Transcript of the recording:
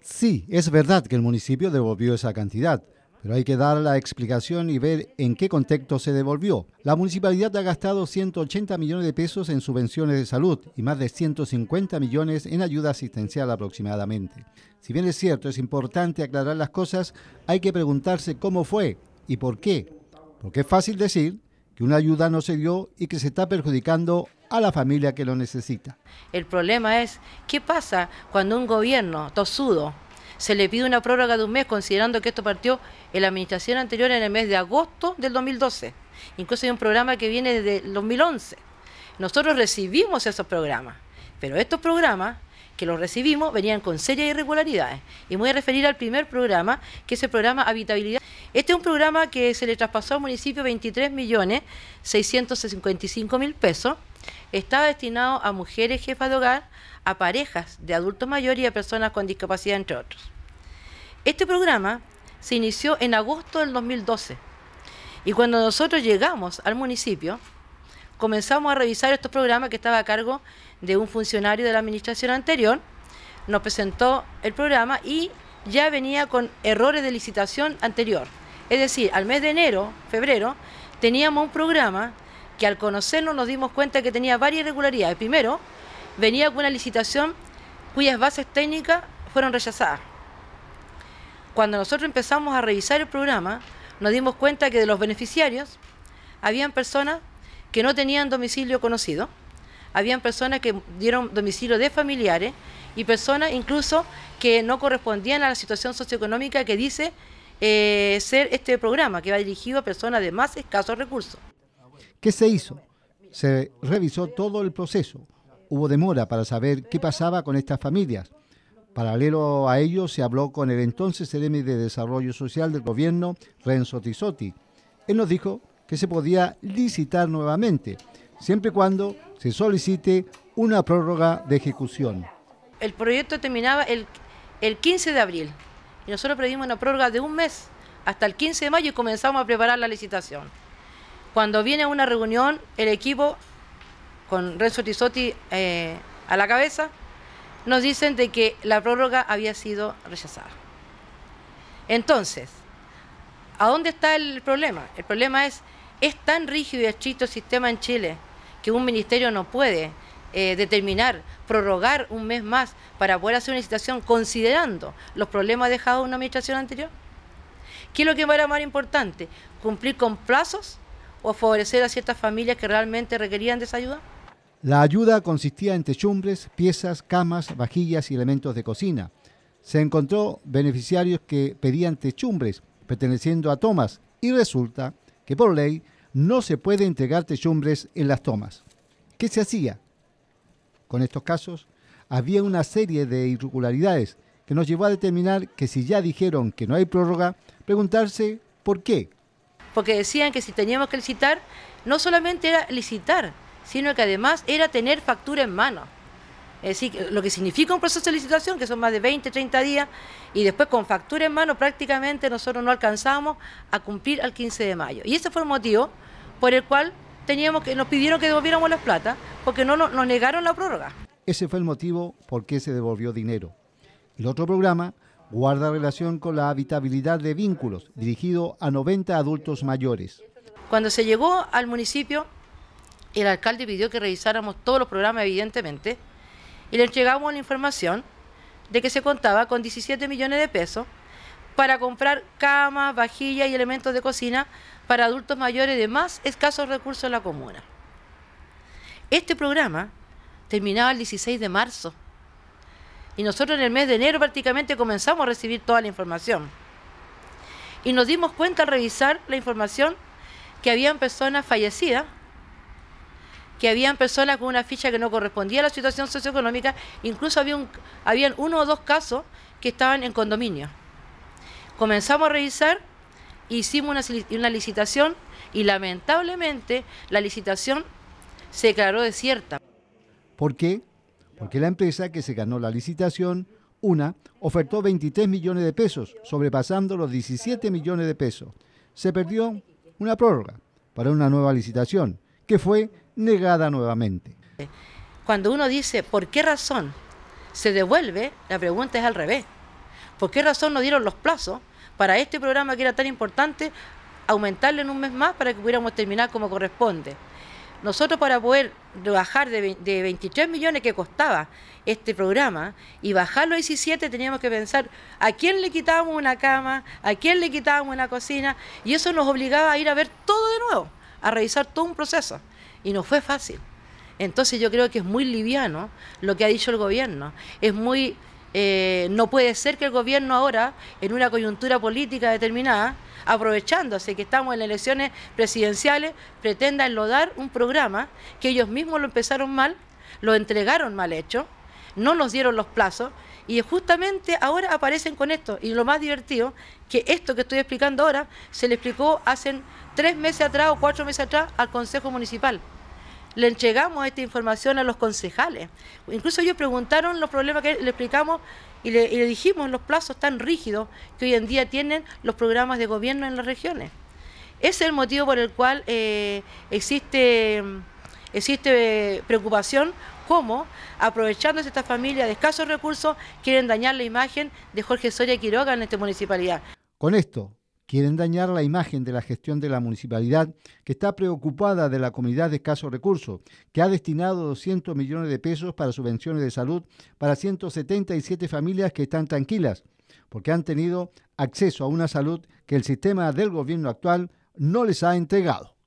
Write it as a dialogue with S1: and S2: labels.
S1: Sí, es verdad que el municipio devolvió esa cantidad, pero hay que dar la explicación y ver en qué contexto se devolvió. La municipalidad ha gastado 180 millones de pesos en subvenciones de salud y más de 150 millones en ayuda asistencial aproximadamente. Si bien es cierto, es importante aclarar las cosas, hay que preguntarse cómo fue y por qué. Porque es fácil decir que una ayuda no se dio y que se está perjudicando a la familia que lo necesita.
S2: El problema es, ¿qué pasa cuando un gobierno tosudo se le pide una prórroga de un mes considerando que esto partió en la administración anterior en el mes de agosto del 2012? Incluso hay un programa que viene desde el 2011. Nosotros recibimos esos programas, pero estos programas que los recibimos venían con serias irregularidades. Y me voy a referir al primer programa, que es el programa Habitabilidad. Este es un programa que se le traspasó al municipio 23.655.000 pesos. Estaba destinado a mujeres jefas de hogar, a parejas de adultos mayores y a personas con discapacidad, entre otros. Este programa se inició en agosto del 2012 y cuando nosotros llegamos al municipio, comenzamos a revisar estos programas que estaba a cargo de un funcionario de la administración anterior, nos presentó el programa y ya venía con errores de licitación anterior. Es decir, al mes de enero, febrero, teníamos un programa que al conocerlo nos dimos cuenta que tenía varias irregularidades. Primero, venía con una licitación cuyas bases técnicas fueron rechazadas. Cuando nosotros empezamos a revisar el programa, nos dimos cuenta que de los beneficiarios habían personas que no tenían domicilio conocido, habían personas que dieron domicilio de familiares y personas incluso que no correspondían a la situación socioeconómica que dice eh, ser este programa que va dirigido a personas de más escasos recursos.
S1: ¿Qué se hizo? Se revisó todo el proceso. Hubo demora para saber qué pasaba con estas familias. Paralelo a ello, se habló con el entonces CDM de Desarrollo Social del Gobierno, Renzo Tisotti. Él nos dijo que se podía licitar nuevamente, siempre y cuando se solicite una prórroga de ejecución.
S2: El proyecto terminaba el, el 15 de abril nosotros pedimos una prórroga de un mes hasta el 15 de mayo y comenzamos a preparar la licitación. Cuando viene una reunión, el equipo, con Renzo Tisotti eh, a la cabeza, nos dicen de que la prórroga había sido rechazada. Entonces, ¿a dónde está el problema? El problema es, es tan rígido y estricto el sistema en Chile que un ministerio no puede eh, determinar, prorrogar un mes más para poder hacer una licitación considerando los problemas dejados en una administración anterior? ¿Qué es lo que va más importante? ¿Cumplir con plazos o favorecer a ciertas familias que realmente requerían de esa ayuda?
S1: La ayuda consistía en techumbres, piezas, camas, vajillas y elementos de cocina. Se encontró beneficiarios que pedían techumbres perteneciendo a tomas y resulta que por ley no se puede entregar techumbres en las tomas. ¿Qué se hacía? con estos casos, había una serie de irregularidades que nos llevó a determinar que si ya dijeron que no hay prórroga, preguntarse por qué.
S2: Porque decían que si teníamos que licitar, no solamente era licitar, sino que además era tener factura en mano. Es decir, lo que significa un proceso de licitación, que son más de 20, 30 días, y después con factura en mano prácticamente nosotros no alcanzamos a cumplir al 15 de mayo. Y ese fue el motivo por el cual teníamos que, nos pidieron que devolviéramos las plata porque no nos negaron la prórroga.
S1: Ese fue el motivo por qué se devolvió dinero. El otro programa guarda relación con la habitabilidad de vínculos, dirigido a 90 adultos mayores.
S2: Cuando se llegó al municipio, el alcalde pidió que revisáramos todos los programas, evidentemente, y le entregamos la información de que se contaba con 17 millones de pesos para comprar camas, vajillas y elementos de cocina para adultos mayores de más escasos recursos en la comuna. Este programa terminaba el 16 de marzo y nosotros en el mes de enero prácticamente comenzamos a recibir toda la información. Y nos dimos cuenta al revisar la información que habían personas fallecidas, que habían personas con una ficha que no correspondía a la situación socioeconómica, incluso había un, habían uno o dos casos que estaban en condominio. Comenzamos a revisar hicimos una, licitación y lamentablemente la licitación se declaró desierta.
S1: ¿Por qué? Porque la empresa que se ganó la licitación, una, ofertó 23 millones de pesos, sobrepasando los 17 millones de pesos. Se perdió una prórroga para una nueva licitación, que fue negada nuevamente.
S2: Cuando uno dice, ¿por qué razón se devuelve? La pregunta es al revés. ¿Por qué razón no dieron los plazos? para este programa que era tan importante, aumentarlo en un mes más para que pudiéramos terminar como corresponde. Nosotros para poder bajar de, 23 millones que costaba este programa y bajarlo a 17 teníamos que pensar a quién le quitábamos una cama, a quién le quitábamos una cocina y eso nos obligaba a ir a ver todo de nuevo, a revisar todo un proceso y no fue fácil. Entonces yo creo que es muy liviano lo que ha dicho el gobierno, es muy eh, no puede ser que el gobierno ahora, en una coyuntura política determinada, aprovechándose que estamos en elecciones presidenciales, pretenda enlodar un programa que ellos mismos lo empezaron mal, lo entregaron mal hecho, no nos dieron los plazos y justamente ahora aparecen con esto. Y lo más divertido, que esto que estoy explicando ahora se le explicó hace tres meses atrás o cuatro meses atrás al Consejo Municipal le entregamos esta información a los concejales. Incluso ellos preguntaron los problemas que le explicamos y le, dijimos los plazos tan rígidos que hoy en día tienen los programas de gobierno en las regiones. Ese es el motivo por el cual eh, existe, existe eh, preocupación cómo, aprovechándose esta familia de escasos recursos, quieren dañar la imagen de Jorge Soria Quiroga en esta municipalidad.
S1: Con esto quieren dañar la imagen de la gestión de la municipalidad, que está preocupada de la comunidad de escasos recursos, que ha destinado 200 millones de pesos para subvenciones de salud para 177 familias que están tranquilas, porque han tenido acceso a una salud que el sistema del gobierno actual no les ha entregado.